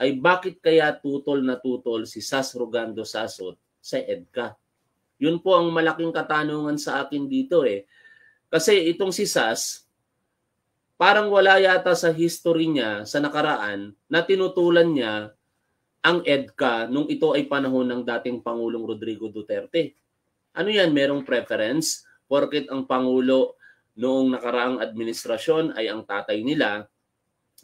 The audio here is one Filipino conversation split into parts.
ay bakit kaya tutol na tutol si Sas Rogando Sasot sa EDCA? Yun po ang malaking katanungan sa akin dito eh. Kasi itong si Sas, parang wala yata sa history niya sa nakaraan na tinutulan niya ang EDCA nung ito ay panahon ng dating Pangulong Rodrigo Duterte. Ano yan? Merong preference? Porkit ang Pangulo noong nakaraang administrasyon ay ang tatay nila,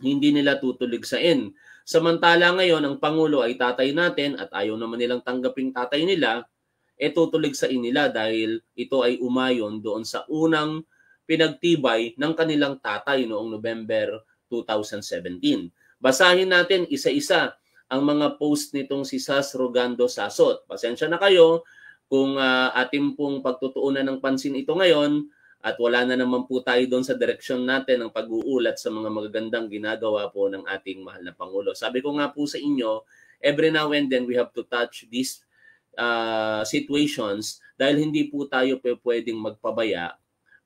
hindi nila tutuligsain Samantala ngayon, ang Pangulo ay tatay natin at ayaw naman nilang tanggaping tatay nila, e tutulig sa inila dahil ito ay umayon doon sa unang pinagtibay ng kanilang tatay noong November 2017. Basahin natin isa-isa ang mga post nitong si Sas Rogando Sasot. Pasensya na kayo kung uh, ah, ating pong pagtutuunan ng pansin ito ngayon at wala na naman po tayo doon sa direksyon natin ng pag-uulat sa mga magagandang ginagawa po ng ating mahal na Pangulo. Sabi ko nga po sa inyo, every now and then we have to touch these uh, situations dahil hindi po tayo pwedeng magpabaya,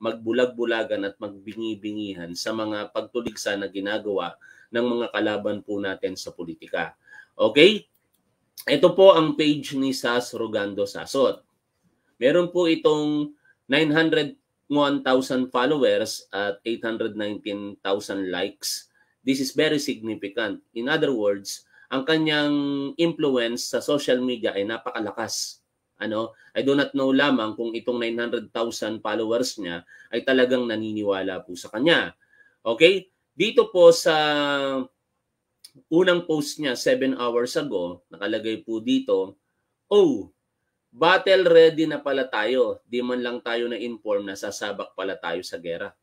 magbulag-bulagan at magbingi-bingihan sa mga pagtuligsa na ginagawa ng mga kalaban po natin sa politika. Okay? Ito po ang page ni Sas Rogando Sasot. Meron po itong 900 1,000 followers at 819,000 likes. This is very significant. In other words, ang kanyang influence sa social media ay napakalakas. Ano, I do not know lamang kung itong 900,000 followers niya ay talagang naniniwala po sa kanya. Okay? Dito po sa unang post niya 7 hours ago, nakalagay po dito, Oh, battle ready na pala tayo. Di man lang tayo na-inform na sasabak pala tayo sa gera.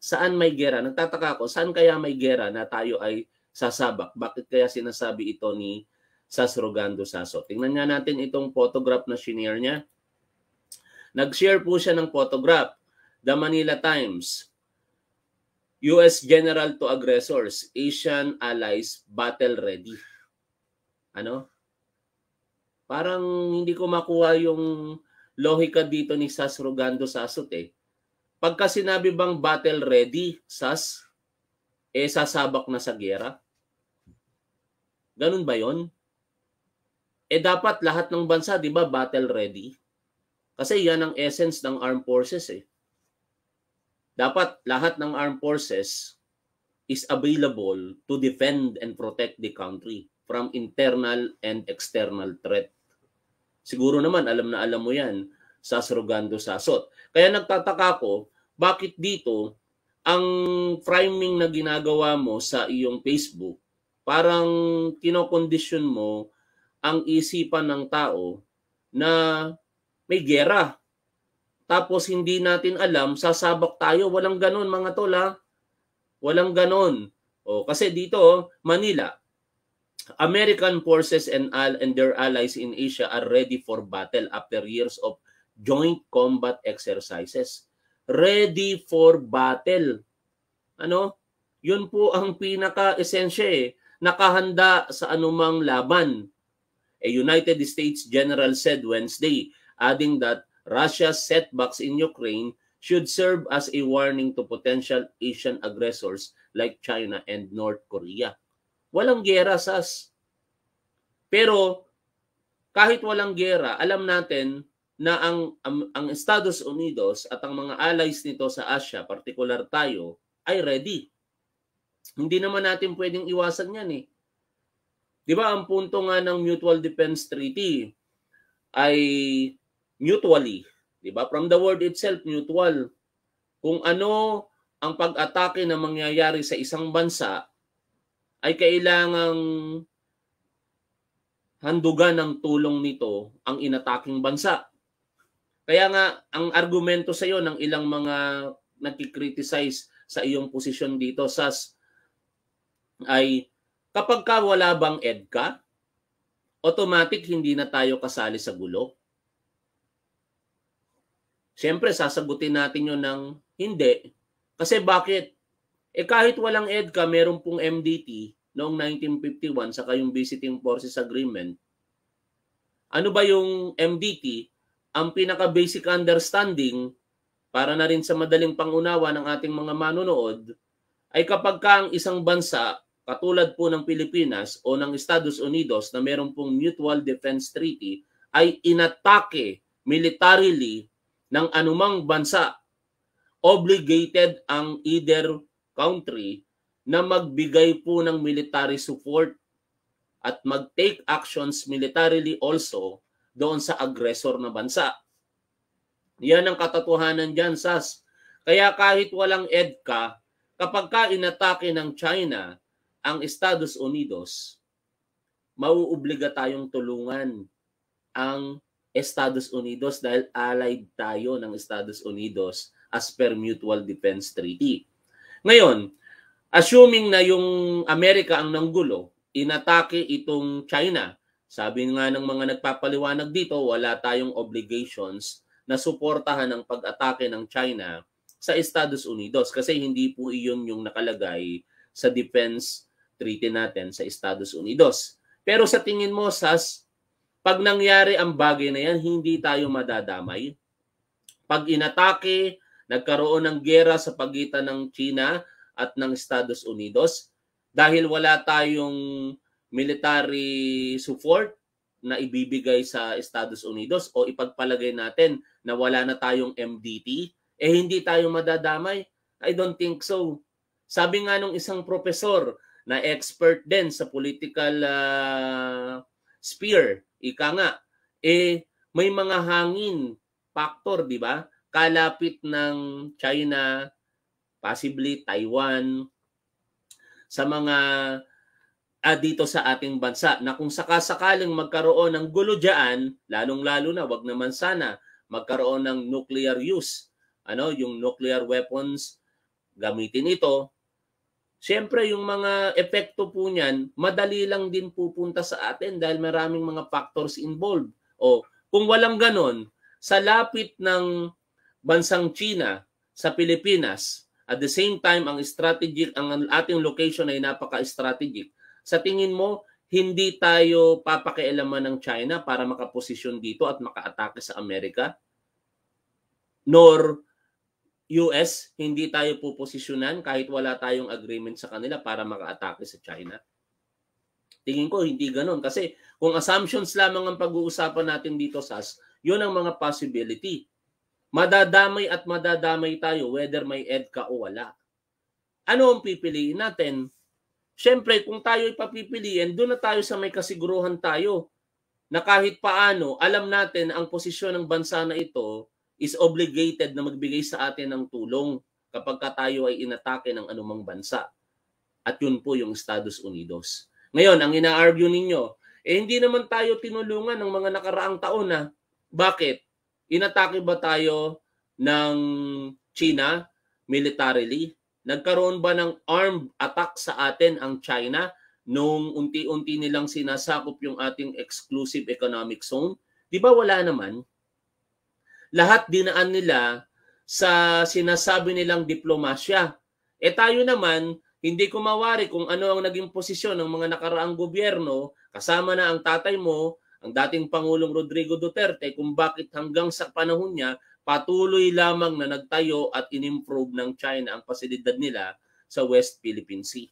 Saan may gera? Nagtataka ako, saan kaya may gera na tayo ay sasabak? Bakit kaya sinasabi ito ni Sasrogando Saso? Tingnan nga natin itong photograph na shinare niya. Nag-share po siya ng photograph. The Manila Times. US General to Aggressors, Asian Allies Battle Ready. Ano? Parang hindi ko makuha yung lohika dito ni Sas Rogando Sasot eh. Pagka sinabi bang battle ready, Sas, eh sasabak na sa gera? Ganun ba yon? Eh dapat lahat ng bansa, di ba, battle ready? Kasi yan ang essence ng armed forces eh. Dapat lahat ng armed forces is available to defend and protect the country from internal and external threat. Siguro naman, alam na alam mo yan sa Sarugando Sasot. Kaya nagtataka ko, bakit dito ang priming na ginagawa mo sa iyong Facebook, parang kinokondisyon mo ang isipan ng tao na may gera. Tapos hindi natin alam, sasabak tayo. Walang ganon mga tol ha. Walang ganon. O, kasi dito, Manila, American forces and, and their allies in Asia are ready for battle after years of joint combat exercises. Ready for battle. Ano? Yun po ang pinaka-esensya eh. Nakahanda sa anumang laban. A United States general said Wednesday, adding that Russia's setbacks in Ukraine should serve as a warning to potential Asian aggressors like China and North Korea. Walang gera, sas. Pero kahit walang gera, alam natin na ang, ang, ang Estados Unidos at ang mga allies nito sa Asia, particular tayo, ay ready. Hindi naman natin pwedeng iwasan yan eh. Di ba ang punto nga ng Mutual Defense Treaty ay mutually, di ba? From the word itself, mutual. Kung ano ang pag-atake na mangyayari sa isang bansa, ay kailangang handugan ng tulong nito ang inataking bansa. Kaya nga, ang argumento sa iyo ng ilang mga nagkikriticize sa iyong posisyon dito, SAS, ay kapag ka wala bang EDCA, automatic hindi na tayo kasali sa gulo. Siyempre, sasagutin natin yun ng hindi. Kasi bakit? Eh kahit walang EDCA, meron pong MDT noong 1951 saka yung Visiting Forces Agreement. Ano ba yung MDT? Ang pinaka-basic understanding para na rin sa madaling pangunawa ng ating mga manonood ay kapag ka ang isang bansa katulad po ng Pilipinas o ng Estados Unidos na meron pong Mutual Defense Treaty ay inatake militarily ng anumang bansa obligated ang either country na magbigay po ng military support at mag-take actions militarily also doon sa aggressor na bansa. Yan ang katotohanan dyan, SAS. Kaya kahit walang EDCA, kapag ka inatake ng China ang Estados Unidos, mauobliga tayong tulungan ang Estados Unidos dahil allied tayo ng Estados Unidos as per Mutual Defense Treaty. Ngayon, assuming na yung Amerika ang nanggulo, inatake itong China. Sabi nga ng mga nagpapaliwanag dito, wala tayong obligations na suportahan ang pag-atake ng China sa Estados Unidos kasi hindi po iyon yung nakalagay sa defense treaty natin sa Estados Unidos. Pero sa tingin mo, Sas, pag nangyari ang bagay na yan, hindi tayo madadamay. Pag inatake Nagkaroon ng gera sa pagitan ng China at ng Estados Unidos dahil wala tayong military support na ibibigay sa Estados Unidos o ipagpalagay natin na wala na tayong MDT, eh hindi tayo madadamay. I don't think so. Sabi nga nung isang profesor na expert din sa political uh, sphere, ika nga, eh may mga hangin factor, di ba? kalapit ng China, possibly Taiwan, sa mga ah, dito sa ating bansa na kung sakasakaling magkaroon ng gulo dyan, lalong-lalo na, wag naman sana, magkaroon ng nuclear use, ano, yung nuclear weapons, gamitin ito, Siyempre, yung mga epekto po niyan, madali lang din pupunta sa atin dahil maraming mga factors involved. O kung walang ganon, sa lapit ng bansang China sa Pilipinas. At the same time, ang strategic, ang ating location ay napaka-strategic. Sa tingin mo, hindi tayo papakialaman ng China para makaposisyon dito at makaatake sa Amerika? Nor US, hindi tayo puposisyonan kahit wala tayong agreement sa kanila para makaatake sa China? Tingin ko hindi ganun. Kasi kung assumptions lamang ang pag-uusapan natin dito, Sas, yun ang mga possibility madadamay at madadamay tayo whether may EDCA o wala. Ano ang pipiliin natin? Siyempre, kung tayo ipapipiliin, doon na tayo sa may kasiguruhan tayo na kahit paano, alam natin ang posisyon ng bansa na ito is obligated na magbigay sa atin ng tulong kapag ka tayo ay inatake ng anumang bansa. At yun po yung Estados Unidos. Ngayon, ang ina-argue ninyo, eh hindi naman tayo tinulungan ng mga nakaraang taon na bakit? Inatake ba tayo ng China militarily? Nagkaroon ba ng armed attack sa atin ang China nung unti-unti nilang sinasakop yung ating exclusive economic zone? Di ba wala naman? Lahat dinaan nila sa sinasabi nilang diplomasya. E tayo naman, hindi ko mawari kung ano ang naging posisyon ng mga nakaraang gobyerno, kasama na ang tatay mo, ang dating Pangulong Rodrigo Duterte kung bakit hanggang sa panahon niya patuloy lamang na nagtayo at inimprove ng China ang pasilidad nila sa West Philippine Sea.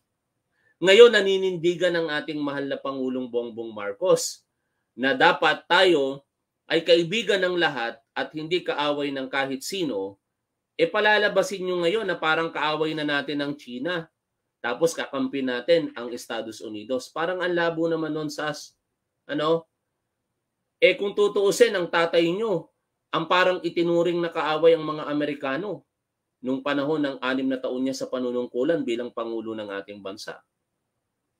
Ngayon, naninindigan ng ating mahal na Pangulong Bongbong Marcos na dapat tayo ay kaibigan ng lahat at hindi kaaway ng kahit sino, e palalabasin nyo ngayon na parang kaaway na natin ang China. Tapos kakampi natin ang Estados Unidos. Parang ang labo naman nun sa ano, eh kung tutuusin, ang tatay nyo, ang parang itinuring na kaaway ang mga Amerikano nung panahon ng anim na taon niya sa panunungkulan bilang Pangulo ng ating bansa.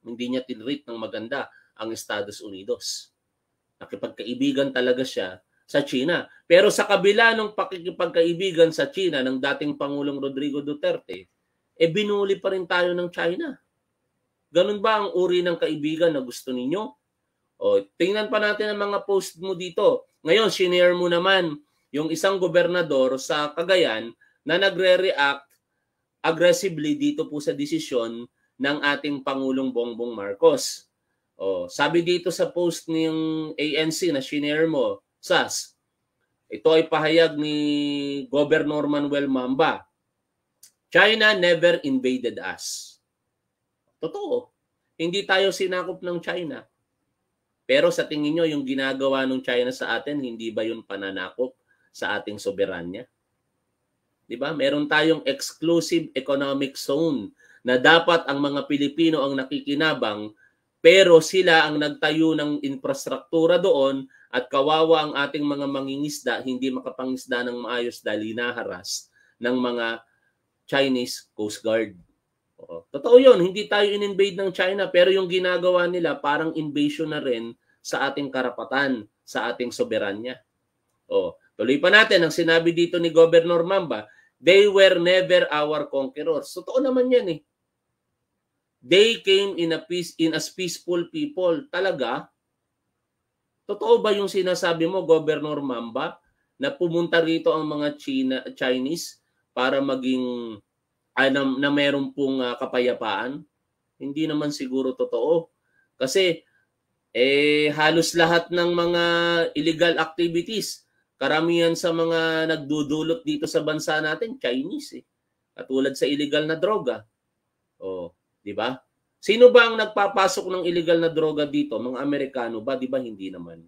Hindi niya tinreat ng maganda ang Estados Unidos. Nakipagkaibigan talaga siya sa China. Pero sa kabila ng pakikipagkaibigan sa China ng dating Pangulong Rodrigo Duterte, eh binuli pa rin tayo ng China. Ganun ba ang uri ng kaibigan na gusto ninyo? O, tingnan pa natin ang mga post mo dito. Ngayon, shinare mo naman yung isang gobernador sa Cagayan na nagre-react aggressively dito po sa desisyon ng ating Pangulong Bongbong Marcos. O, sabi dito sa post ng ANC na shinare mo, SAS, ito ay pahayag ni Governor Manuel Mamba. China never invaded us. Totoo. Hindi tayo sinakop ng China. Pero sa tingin nyo, yung ginagawa ng China sa atin, hindi ba yun pananakop sa ating soberanya? Di ba? Meron tayong exclusive economic zone na dapat ang mga Pilipino ang nakikinabang pero sila ang nagtayo ng infrastruktura doon at kawawa ang ating mga mangingisda hindi makapangisda ng maayos dahil naharas ng mga Chinese Coast Guard. Oo. Totoo yun, hindi tayo in-invade ng China pero yung ginagawa nila parang invasion na rin sa ating karapatan, sa ating soberanya. Oo. Tuloy pa natin ang sinabi dito ni Governor Mamba, they were never our conquerors. Totoo naman yan eh. They came in, a peace, in as peaceful people. Talaga? Totoo ba yung sinasabi mo, Governor Mamba, na pumunta rito ang mga China, Chinese para maging ay, na, na meron pong uh, kapayapaan? Hindi naman siguro totoo. Kasi eh halos lahat ng mga illegal activities, karamihan sa mga nagdudulot dito sa bansa natin, Chinese eh. Katulad sa illegal na droga. Oh, di ba? Sino ba ang nagpapasok ng illegal na droga dito? Mga Amerikano ba? Di ba hindi naman?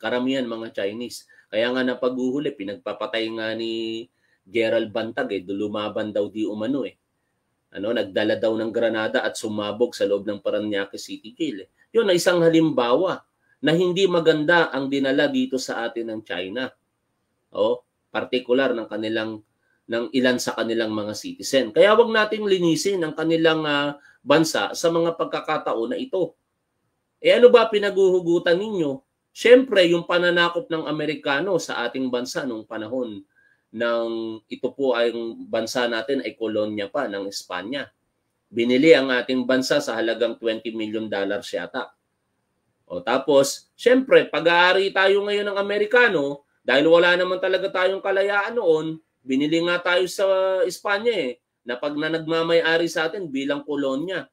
Karamihan mga Chinese. Kaya nga napaguhuli, pinagpapatay nga ni Gerald Bantag eh, lumaban daw di umano eh. Ano, nagdala daw ng granada at sumabog sa loob ng Paranaque City Jail. Eh. Yun ay isang halimbawa na hindi maganda ang dinala dito sa atin ng China. O, partikular ng kanilang ng ilan sa kanilang mga citizen. Kaya wag nating linisin ang kanilang uh, bansa sa mga pagkakataon na ito. E ano ba pinaguhugutan ninyo? Siyempre, yung pananakop ng Amerikano sa ating bansa noong panahon ng ito po ay bansa natin ay kolonya pa ng Espanya. Binili ang ating bansa sa halagang 20 million dollars yata. O tapos, syempre, pag-aari tayo ngayon ng Amerikano, dahil wala naman talaga tayong kalayaan noon, binili nga tayo sa Espanya eh, na pag na nagmamayari sa atin bilang kolonya.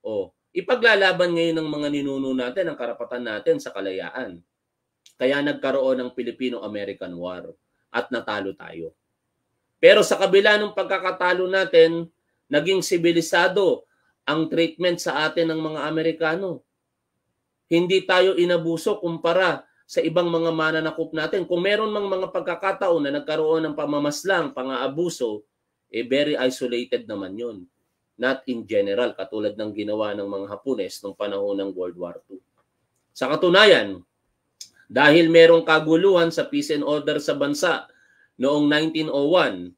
O, ipaglalaban ngayon ng mga ninuno natin ang karapatan natin sa kalayaan. Kaya nagkaroon ng Filipino-American War at natalo tayo. Pero sa kabila ng pagkakatalo natin, naging sibilisado ang treatment sa atin ng mga Amerikano. Hindi tayo inabuso kumpara sa ibang mga mananakop natin. Kung meron mang mga pagkakataon na nagkaroon ng pamamaslang, pang-aabuso, eh very isolated naman yon. Not in general, katulad ng ginawa ng mga Hapones noong panahon ng World War II. Sa katunayan, dahil merong kaguluhan sa peace and order sa bansa noong 1901,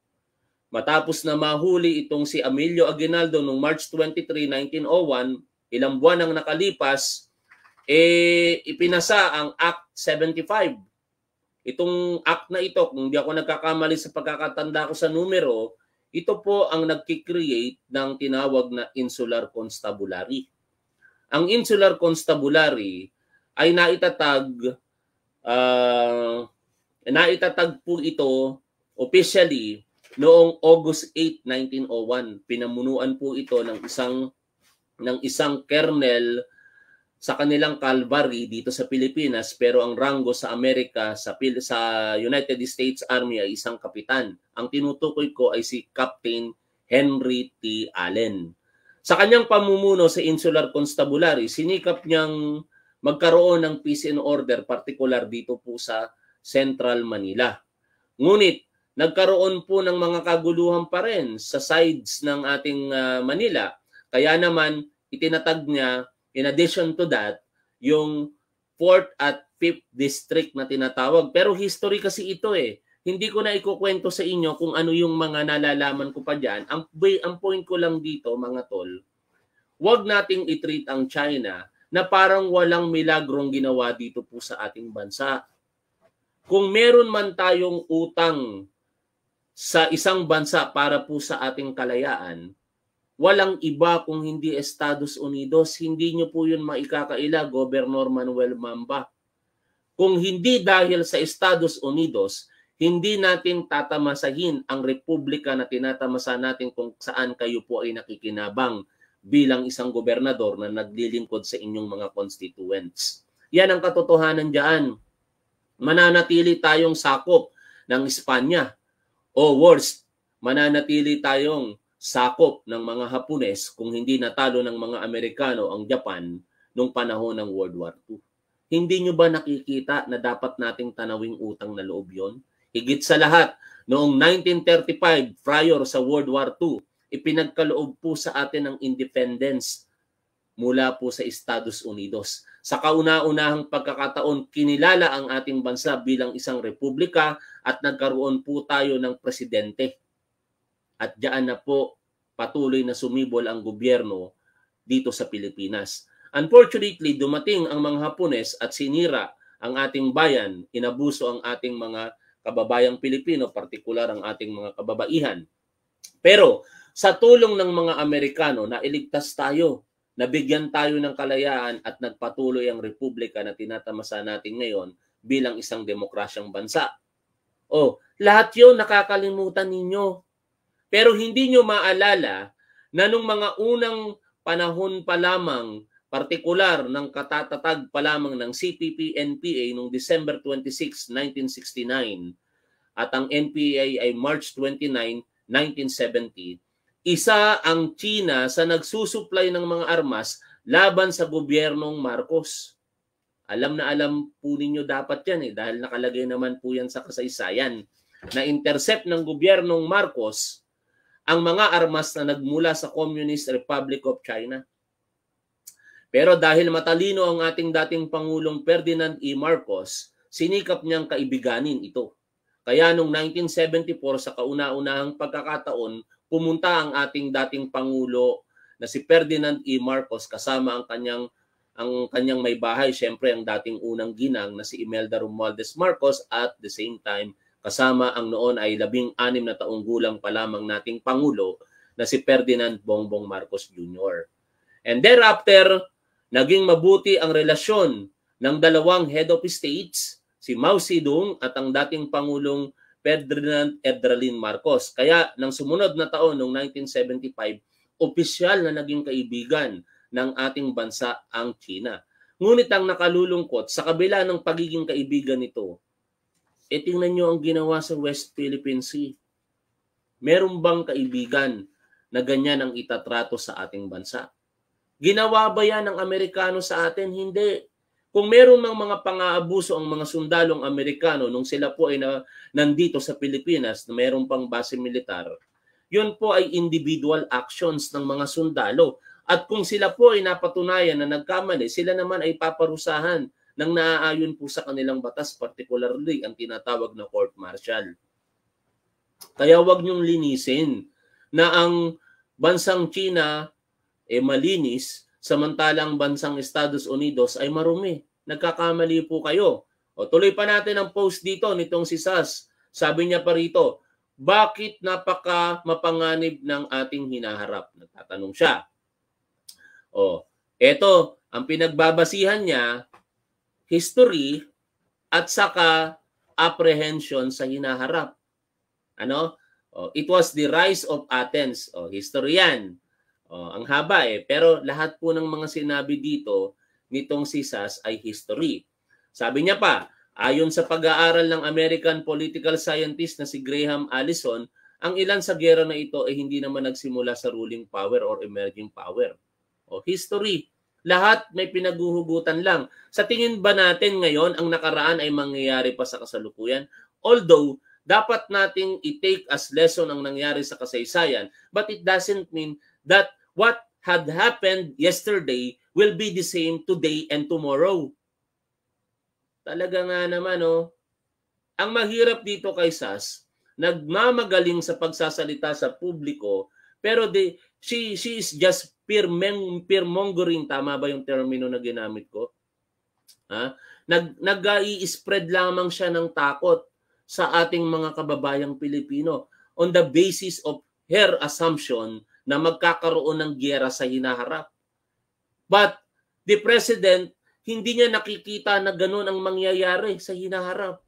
matapos na mahuli itong si Emilio Aguinaldo noong March 23, 1901, ilang buwan ang nakalipas, eh, ipinasa ang Act 75. Itong act na ito, kung di ako nagkakamali sa pagkakatanda ko sa numero, ito po ang nagkikreate ng tinawag na insular constabulary. Ang insular constabulary ay naitatag uh, ah, naitatag po ito officially noong August 8, 1901. Pinamunuan po ito ng isang ng isang kernel sa kanilang Calvary dito sa Pilipinas pero ang ranggo sa Amerika sa Pil- sa United States Army ay isang kapitan. Ang tinutukoy ko ay si Captain Henry T. Allen. Sa kanyang pamumuno sa Insular Constabulary, sinikap niyang magkaroon ng peace and order, particular dito po sa Central Manila. Ngunit, nagkaroon po ng mga kaguluhan pa rin sa sides ng ating uh, Manila. Kaya naman, itinatag niya, in addition to that, yung 4th at 5th district na tinatawag. Pero history kasi ito eh. Hindi ko na ikukwento sa inyo kung ano yung mga nalalaman ko pa dyan. Ang, ang point ko lang dito, mga tol, huwag nating i-treat ang China na parang walang milagrong ginawa dito po sa ating bansa. Kung meron man tayong utang sa isang bansa para po sa ating kalayaan, walang iba kung hindi Estados Unidos. Hindi nyo po yun maikakaila, Governor Manuel Mamba. Kung hindi dahil sa Estados Unidos, hindi natin tatamasahin ang republika na tinatamasa natin kung saan kayo po ay nakikinabang bilang isang gobernador na naglilingkod sa inyong mga constituents. Yan ang katotohanan diyan. Mananatili tayong sakop ng Espanya o worst, mananatili tayong sakop ng mga Hapones kung hindi natalo ng mga Amerikano ang Japan nung panahon ng World War II. Hindi nyo ba nakikita na dapat nating tanawing utang na loob yon? Higit sa lahat, noong 1935, prior sa World War II, ipinagkaloob po sa atin ang independence mula po sa Estados Unidos. Sa kauna-unahang pagkakataon, kinilala ang ating bansa bilang isang republika at nagkaroon po tayo ng presidente. At diyan na po patuloy na sumibol ang gobyerno dito sa Pilipinas. Unfortunately, dumating ang mga Hapones at sinira ang ating bayan, inabuso ang ating mga kababayang Pilipino, partikular ang ating mga kababaihan. Pero sa tulong ng mga Amerikano, na iligtas tayo, nabigyan tayo ng kalayaan at nagpatuloy ang republika na tinatamasa natin ngayon bilang isang demokrasyang bansa. Oh, lahat 'yon nakakalimutan ninyo. Pero hindi nyo maalala na nung mga unang panahon pa lamang, partikular ng katatatag pa lamang ng CPP-NPA noong December 26, 1969 at ang NPA ay March 29, 1970, isa ang China sa nagsusuplay ng mga armas laban sa gobyernong Marcos. Alam na alam po ninyo dapat yan eh dahil nakalagay naman po yan sa kasaysayan na intercept ng gobyernong Marcos ang mga armas na nagmula sa Communist Republic of China. Pero dahil matalino ang ating dating Pangulong Ferdinand E. Marcos, sinikap niyang kaibiganin ito. Kaya noong 1974 sa kauna-unahang pagkakataon, pumunta ang ating dating pangulo na si Ferdinand E. Marcos kasama ang kanyang ang kanyang may bahay, siyempre ang dating unang ginang na si Imelda Romualdez Marcos at the same time kasama ang noon ay labing anim na taong gulang pa lamang nating Pangulo na si Ferdinand Bongbong Marcos Jr. And thereafter, naging mabuti ang relasyon ng dalawang head of states, si Mao Zedong at ang dating Pangulong Ferdinand Edralin Marcos. Kaya nang sumunod na taon, noong 1975, opisyal na naging kaibigan ng ating bansa ang China. Ngunit ang nakalulungkot, sa kabila ng pagiging kaibigan nito, e tingnan nyo ang ginawa sa West Philippine Sea. Meron bang kaibigan na ganyan ang itatrato sa ating bansa? Ginawa ba yan ng Amerikano sa atin? Hindi. Kung meron mang mga pang-aabuso ang mga sundalong Amerikano nung sila po ay na, nandito sa Pilipinas na meron pang base militar, yun po ay individual actions ng mga sundalo. At kung sila po ay napatunayan na nagkamali, sila naman ay paparusahan ng naaayon po sa kanilang batas, particularly ang tinatawag na court martial. Kaya wag niyong linisin na ang bansang China ay eh, malinis Samantalang bansang Estados Unidos ay marumi. Nagkakamali po kayo. O, tuloy pa natin ang post dito nitong si Sas. Sabi niya pa rito, bakit napaka mapanganib ng ating hinaharap? Nagtatanong siya. O, eto, ang pinagbabasihan niya, history at saka apprehension sa hinaharap. Ano? Oh, it was the rise of Athens. Oh, history yan. Uh, ang haba eh. Pero lahat po ng mga sinabi dito nitong si Sass ay history. Sabi niya pa, ayon sa pag-aaral ng American political scientist na si Graham Allison, ang ilan sa gera na ito ay hindi naman nagsimula sa ruling power or emerging power. O history, lahat may pinaguhugutan lang. Sa tingin ba natin ngayon ang nakaraan ay mangyayari pa sa kasalukuyan? Although, dapat nating i-take as lesson ang nangyari sa kasaysayan, but it doesn't mean that what had happened yesterday will be the same today and tomorrow. Talaga nga naman, oh. Ang mahirap dito kay Sas, nagmamagaling sa pagsasalita sa publiko, pero the, she, she is just peer-mongering. tama ba yung termino na ginamit ko? Ha? Nag, nag-i-spread lamang siya ng takot sa ating mga kababayang Pilipino on the basis of her assumption na magkakaroon ng giyera sa hinaharap. But the president, hindi niya nakikita na ganun ang mangyayari sa hinaharap.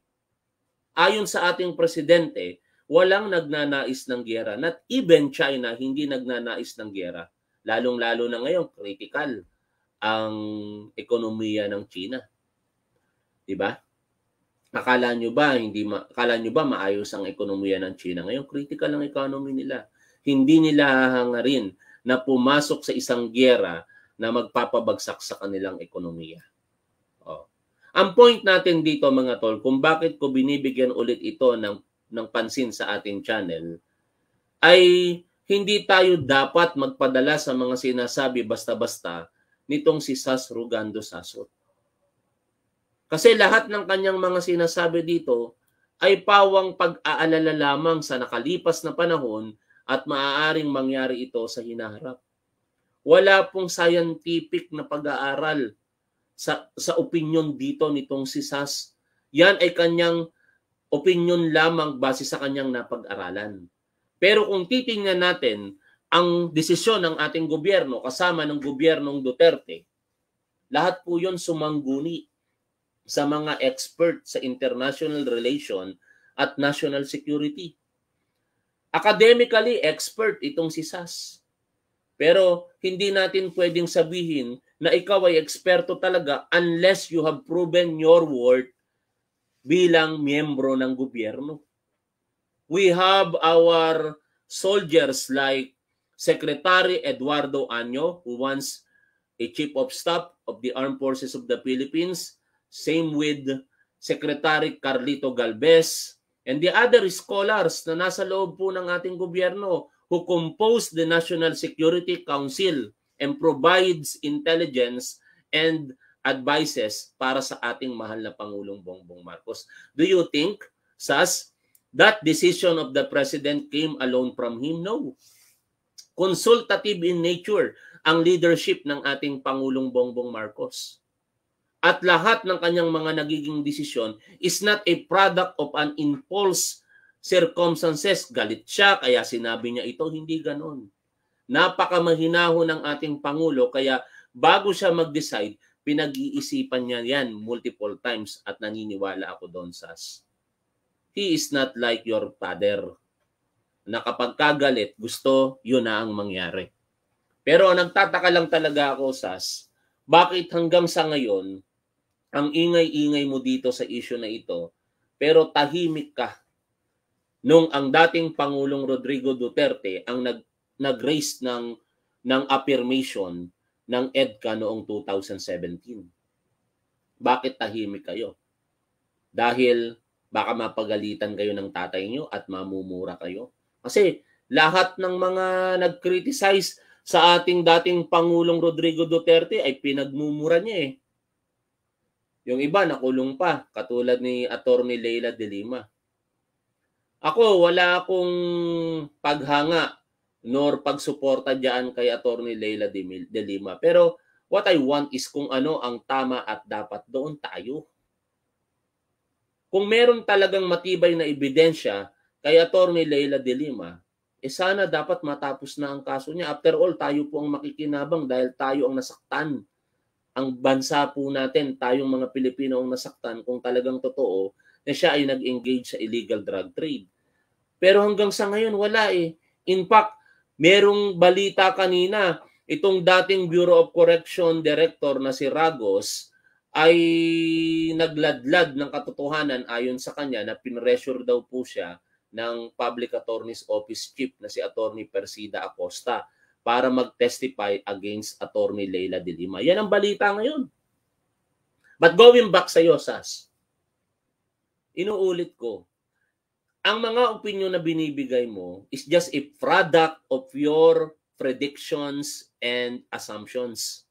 Ayon sa ating presidente, walang nagnanais ng giyera. Not even China, hindi nagnanais ng giyera. Lalong-lalo na ngayon, critical ang ekonomiya ng China. 'Di ba? Akala nyo ba hindi ma- akala nyo ba maayos ang ekonomiya ng China? Ngayon critical ang economy nila hindi nila hahangarin na pumasok sa isang giyera na magpapabagsak sa kanilang ekonomiya. Oh. Ang point natin dito mga tol, kung bakit ko binibigyan ulit ito ng, ng pansin sa ating channel, ay hindi tayo dapat magpadala sa mga sinasabi basta-basta nitong si Sas Rugando Sasot. Kasi lahat ng kanyang mga sinasabi dito ay pawang pag-aalala lamang sa nakalipas na panahon at maaaring mangyari ito sa hinaharap. Wala pong scientific na pag-aaral sa, sa opinion dito nitong si Sas. Yan ay kanyang opinion lamang base sa kanyang napag-aralan. Pero kung titingnan natin ang desisyon ng ating gobyerno kasama ng gobyernong Duterte, lahat po yon sumangguni sa mga expert sa international relation at national security. Academically expert itong si Sas. Pero hindi natin pwedeng sabihin na ikaw ay eksperto talaga unless you have proven your worth bilang miyembro ng gobyerno. We have our soldiers like Secretary Eduardo Anyo who once a Chief of Staff of the Armed Forces of the Philippines, same with Secretary Carlito Galvez, and the other scholars na nasa loob po ng ating gobyerno who compose the National Security Council and provides intelligence and advices para sa ating mahal na Pangulong Bongbong Marcos. Do you think, SAS, that decision of the President came alone from him? No. Consultative in nature ang leadership ng ating Pangulong Bongbong Marcos at lahat ng kanyang mga nagiging desisyon is not a product of an impulse circumstances. Galit siya, kaya sinabi niya ito, hindi ganon. Napakamahinahon ng ating Pangulo, kaya bago siya mag-decide, pinag-iisipan niya yan multiple times at naniniwala ako doon, Sas. He is not like your father na gusto, yun na ang mangyari. Pero nagtataka lang talaga ako, Sas, bakit hanggang sa ngayon, ang ingay-ingay mo dito sa issue na ito, pero tahimik ka nung ang dating Pangulong Rodrigo Duterte ang nag, nag-raise ng, ng affirmation ng EDCA noong 2017. Bakit tahimik kayo? Dahil baka mapagalitan kayo ng tatay nyo at mamumura kayo. Kasi lahat ng mga nag-criticize sa ating dating Pangulong Rodrigo Duterte ay pinagmumura niya eh. Yung iba nakulong pa, katulad ni Attorney Leila De Lima. Ako, wala akong paghanga nor pagsuporta diyan kay Attorney Leila De Lima. Pero what I want is kung ano ang tama at dapat doon tayo. Kung meron talagang matibay na ebidensya kay Attorney Leila De Lima, eh sana dapat matapos na ang kaso niya. After all, tayo po ang makikinabang dahil tayo ang nasaktan ang bansa po natin, tayong mga Pilipino ang nasaktan kung talagang totoo na siya ay nag-engage sa illegal drug trade. Pero hanggang sa ngayon, wala eh. In fact, merong balita kanina, itong dating Bureau of Correction Director na si Ragos ay nagladlad ng katotohanan ayon sa kanya na pinressure daw po siya ng Public Attorney's Office Chief na si Attorney Persida Acosta para mag-testify against Attorney Leila De Lima. Yan ang balita ngayon. But going back sa iyo, Sas, inuulit ko, ang mga opinion na binibigay mo is just a product of your predictions and assumptions.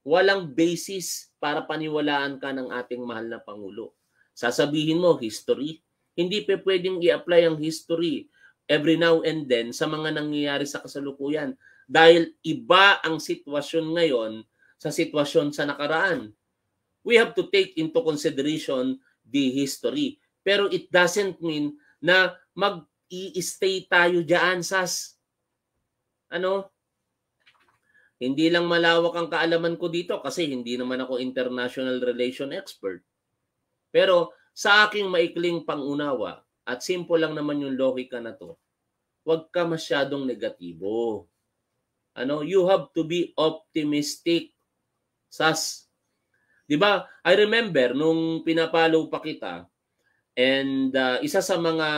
Walang basis para paniwalaan ka ng ating mahal na Pangulo. Sasabihin mo, history. Hindi pa pwedeng i-apply ang history every now and then sa mga nangyayari sa kasalukuyan dahil iba ang sitwasyon ngayon sa sitwasyon sa nakaraan. We have to take into consideration the history. Pero it doesn't mean na mag-i-stay tayo diyan sas. Ano? Hindi lang malawak ang kaalaman ko dito kasi hindi naman ako international relation expert. Pero sa aking maikling pangunawa at simple lang naman yung logika na to, huwag ka masyadong negatibo ano, you have to be optimistic. Sas. 'Di ba? I remember nung pinapalo pa kita and uh, isa sa mga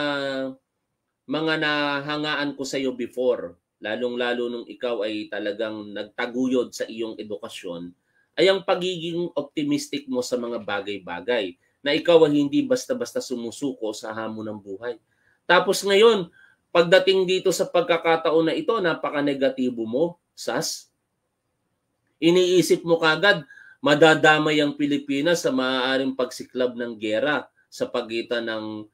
mga nahangaan ko sa iyo before, lalong-lalo nung ikaw ay talagang nagtaguyod sa iyong edukasyon, ay ang pagiging optimistic mo sa mga bagay-bagay na ikaw ay hindi basta-basta sumusuko sa hamon ng buhay. Tapos ngayon, Pagdating dito sa pagkakataon na ito, napaka-negatibo mo, SAS. Iniisip mo kagad, madadamay ang Pilipinas sa maaaring pagsiklab ng gera sa pagitan ng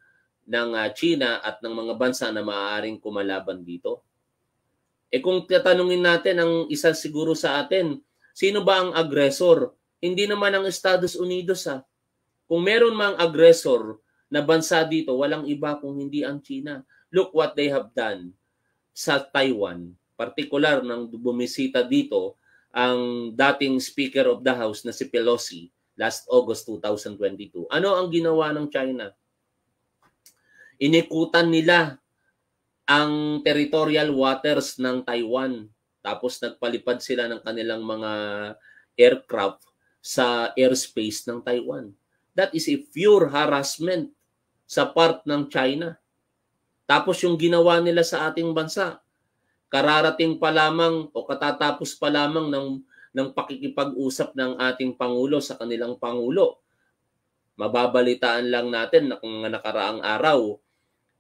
ng uh, China at ng mga bansa na maaaring kumalaban dito. E kung tatanungin natin ang isa siguro sa atin, sino ba ang agresor? Hindi naman ang Estados Unidos ha. Ah. Kung meron mang agresor na bansa dito, walang iba kung hindi ang China look what they have done sa Taiwan, partikular nang bumisita dito ang dating Speaker of the House na si Pelosi last August 2022. Ano ang ginawa ng China? Inikutan nila ang territorial waters ng Taiwan. Tapos nagpalipad sila ng kanilang mga aircraft sa airspace ng Taiwan. That is a pure harassment sa part ng China. Tapos yung ginawa nila sa ating bansa, kararating pa lamang o katatapos pa lamang ng, ng pakikipag-usap ng ating Pangulo sa kanilang Pangulo. Mababalitaan lang natin na kung nakaraang araw,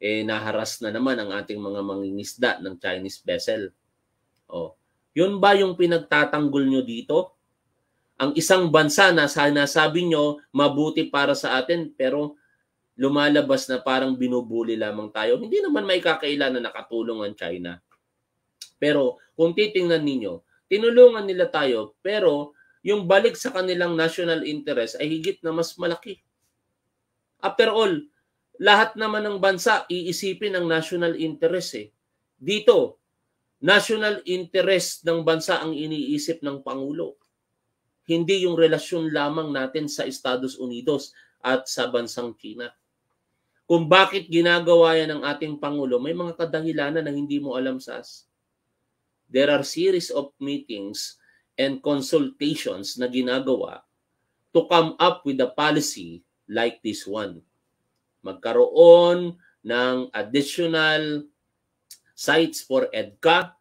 eh, naharas na naman ang ating mga mangingisda ng Chinese vessel. O, yun ba yung pinagtatanggol nyo dito? Ang isang bansa na sinasabi nyo, mabuti para sa atin, pero lumalabas na parang binubuli lamang tayo. Hindi naman may kakaila na nakatulong ang China. Pero kung titingnan ninyo, tinulungan nila tayo pero yung balik sa kanilang national interest ay higit na mas malaki. After all, lahat naman ng bansa iisipin ang national interest eh. Dito, national interest ng bansa ang iniisip ng Pangulo. Hindi yung relasyon lamang natin sa Estados Unidos at sa bansang China kung bakit ginagawa yan ng ating Pangulo, may mga kadahilanan na hindi mo alam, Sas. There are series of meetings and consultations na ginagawa to come up with a policy like this one. Magkaroon ng additional sites for EDCA.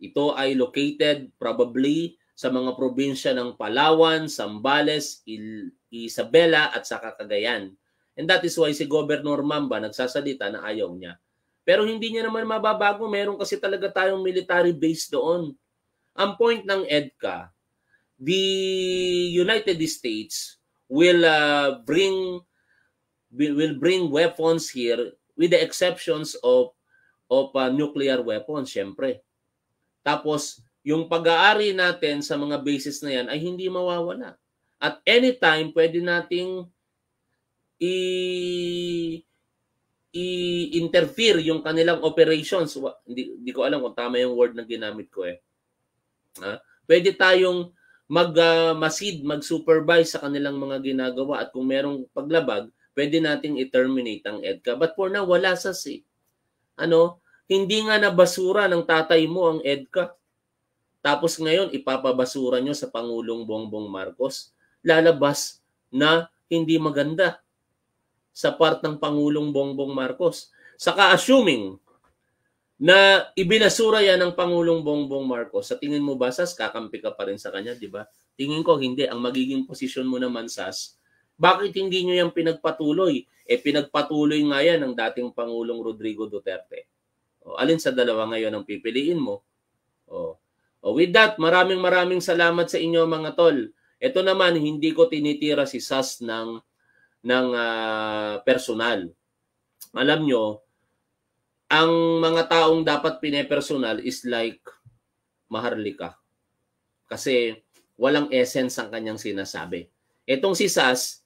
Ito ay located probably sa mga probinsya ng Palawan, Sambales, Il Isabela at sa Cagayan And that is why si Governor Mamba nagsasalita na ayaw niya. Pero hindi niya naman mababago, meron kasi talaga tayong military base doon. Ang point ng EDCA, the United States will uh, bring will bring weapons here with the exceptions of of uh, nuclear weapons, syempre. Tapos yung pag-aari natin sa mga bases na yan ay hindi mawawala. At anytime pwede nating i i-interfere yung kanilang operations. Hindi, hindi ko alam kung tama yung word na ginamit ko eh. Ha? Pwede tayong mag-masid, ah, uh, mag-supervise sa kanilang mga ginagawa at kung merong paglabag, pwede nating i-terminate ang EDCA. But for now, wala sa si. Ano? Hindi nga nabasura ng tatay mo ang EDCA. Tapos ngayon, ipapabasura nyo sa Pangulong Bongbong Marcos. Lalabas na hindi maganda sa part ng Pangulong Bongbong Marcos. Saka assuming na ibinasura yan ng Pangulong Bongbong Marcos, sa tingin mo ba, Sas, kakampi ka pa rin sa kanya, di ba? Tingin ko hindi. Ang magiging posisyon mo naman, Sas, bakit hindi nyo yan pinagpatuloy? Eh, pinagpatuloy nga yan ng dating Pangulong Rodrigo Duterte. O, alin sa dalawa ngayon ang pipiliin mo? O, o, with that, maraming maraming salamat sa inyo mga tol. Ito naman, hindi ko tinitira si Sas ng ng uh, personal. Alam nyo, ang mga taong dapat pinepersonal is like maharlika. Kasi walang essence ang kanyang sinasabi. Etong si Sas,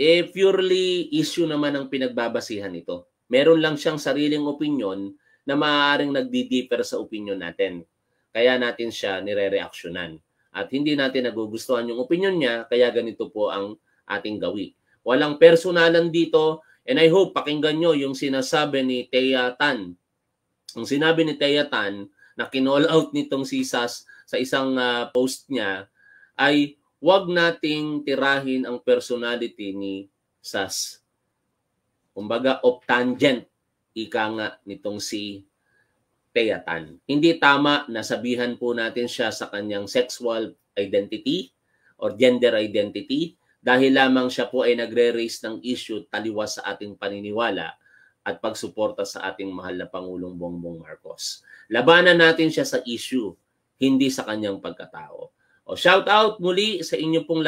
eh, purely issue naman ang pinagbabasihan nito. Meron lang siyang sariling opinion na maaaring nagdi deeper sa opinion natin. Kaya natin siya nire-reaksyonan. At hindi natin nagugustuhan yung opinion niya, kaya ganito po ang ating gawi. Walang personalan dito. And I hope pakinggan nyo yung sinasabi ni Thea Tan. Ang sinabi ni Thea Tan na kinall out nitong si Sas sa isang uh, post niya ay huwag nating tirahin ang personality ni Sas. Kumbaga, off tangent ika nga nitong si Teatan. Hindi tama na sabihan po natin siya sa kanyang sexual identity or gender identity dahil lamang siya po ay nagre-raise ng issue taliwas sa ating paniniwala at pagsuporta sa ating mahal na Pangulong Bongbong Marcos. Labanan natin siya sa issue, hindi sa kanyang pagkatao. O shout out muli sa inyong pong